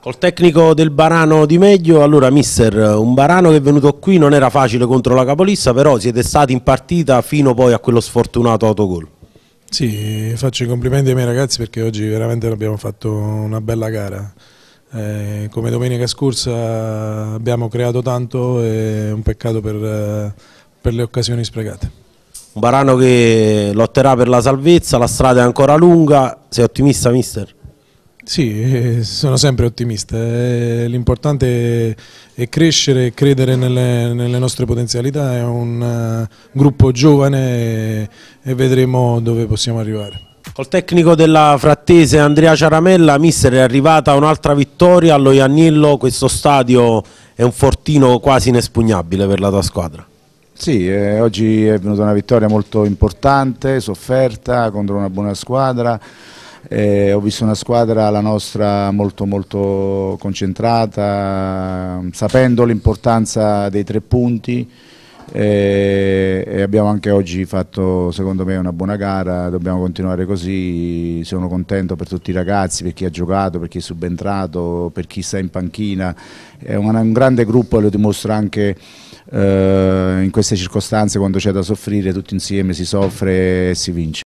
Col tecnico del Barano di Meglio, allora mister, un Barano che è venuto qui non era facile contro la capolista, però siete stati in partita fino poi a quello sfortunato autogol. Sì, faccio i complimenti ai miei ragazzi perché oggi veramente abbiamo fatto una bella gara. Eh, come domenica scorsa abbiamo creato tanto e è un peccato per, eh, per le occasioni sprecate. Un Barano che lotterà per la salvezza, la strada è ancora lunga, sei ottimista mister? Sì, eh, sono sempre ottimista. Eh, l'importante è crescere, e credere nelle, nelle nostre potenzialità. È un eh, gruppo giovane e vedremo dove possiamo arrivare. Col tecnico della frattese Andrea Ciaramella, mister è arrivata un'altra vittoria allo Iannillo, questo stadio è un fortino quasi inespugnabile per la tua squadra. Sì, eh, oggi è venuta una vittoria molto importante, sofferta, contro una buona squadra, eh, ho visto una squadra, la nostra, molto molto concentrata, sapendo l'importanza dei tre punti eh, e abbiamo anche oggi fatto secondo me una buona gara, dobbiamo continuare così, sono contento per tutti i ragazzi, per chi ha giocato, per chi è subentrato, per chi sta in panchina, è un, un grande gruppo e lo dimostra anche eh, in queste circostanze quando c'è da soffrire, tutti insieme si soffre e si vince.